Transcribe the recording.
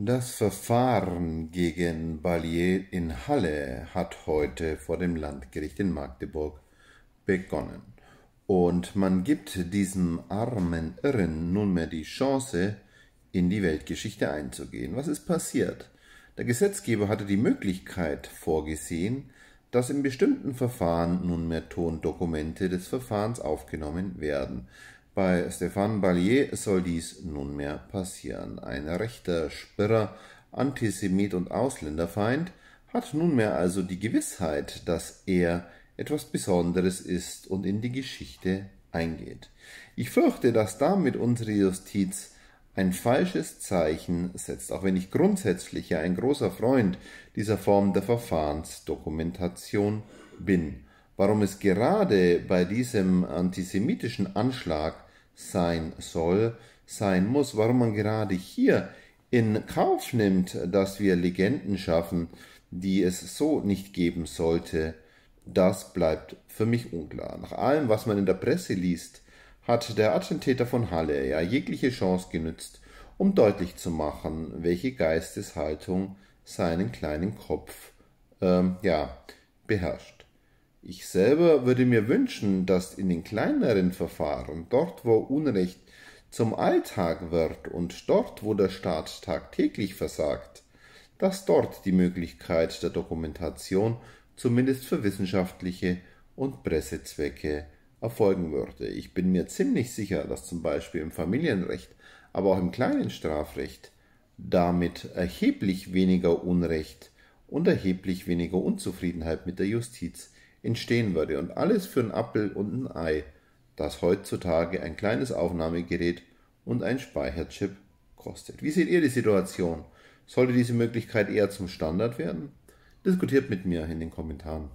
Das Verfahren gegen Ballier in Halle hat heute vor dem Landgericht in Magdeburg begonnen. Und man gibt diesem armen Irren nunmehr die Chance, in die Weltgeschichte einzugehen. Was ist passiert? Der Gesetzgeber hatte die Möglichkeit vorgesehen, dass in bestimmten Verfahren nunmehr Tondokumente des Verfahrens aufgenommen werden. Bei Stéphane Ballier soll dies nunmehr passieren. Ein rechter Spirrer, Antisemit und Ausländerfeind hat nunmehr also die Gewissheit, dass er etwas Besonderes ist und in die Geschichte eingeht. Ich fürchte, dass damit unsere Justiz ein falsches Zeichen setzt, auch wenn ich grundsätzlich ja ein großer Freund dieser Form der Verfahrensdokumentation bin. Warum es gerade bei diesem antisemitischen Anschlag sein soll, sein muss, warum man gerade hier in Kauf nimmt, dass wir Legenden schaffen, die es so nicht geben sollte, das bleibt für mich unklar. Nach allem, was man in der Presse liest, hat der Attentäter von Halle ja jegliche Chance genützt, um deutlich zu machen, welche Geisteshaltung seinen kleinen Kopf ähm, ja, beherrscht. Ich selber würde mir wünschen, dass in den kleineren Verfahren, dort wo Unrecht zum Alltag wird und dort wo der Staat tagtäglich versagt, dass dort die Möglichkeit der Dokumentation zumindest für wissenschaftliche und Pressezwecke erfolgen würde. Ich bin mir ziemlich sicher, dass zum Beispiel im Familienrecht, aber auch im kleinen Strafrecht damit erheblich weniger Unrecht und erheblich weniger Unzufriedenheit mit der Justiz entstehen würde und alles für ein Appel und ein Ei, das heutzutage ein kleines Aufnahmegerät und ein Speicherchip kostet. Wie seht ihr die Situation? Sollte diese Möglichkeit eher zum Standard werden? Diskutiert mit mir in den Kommentaren.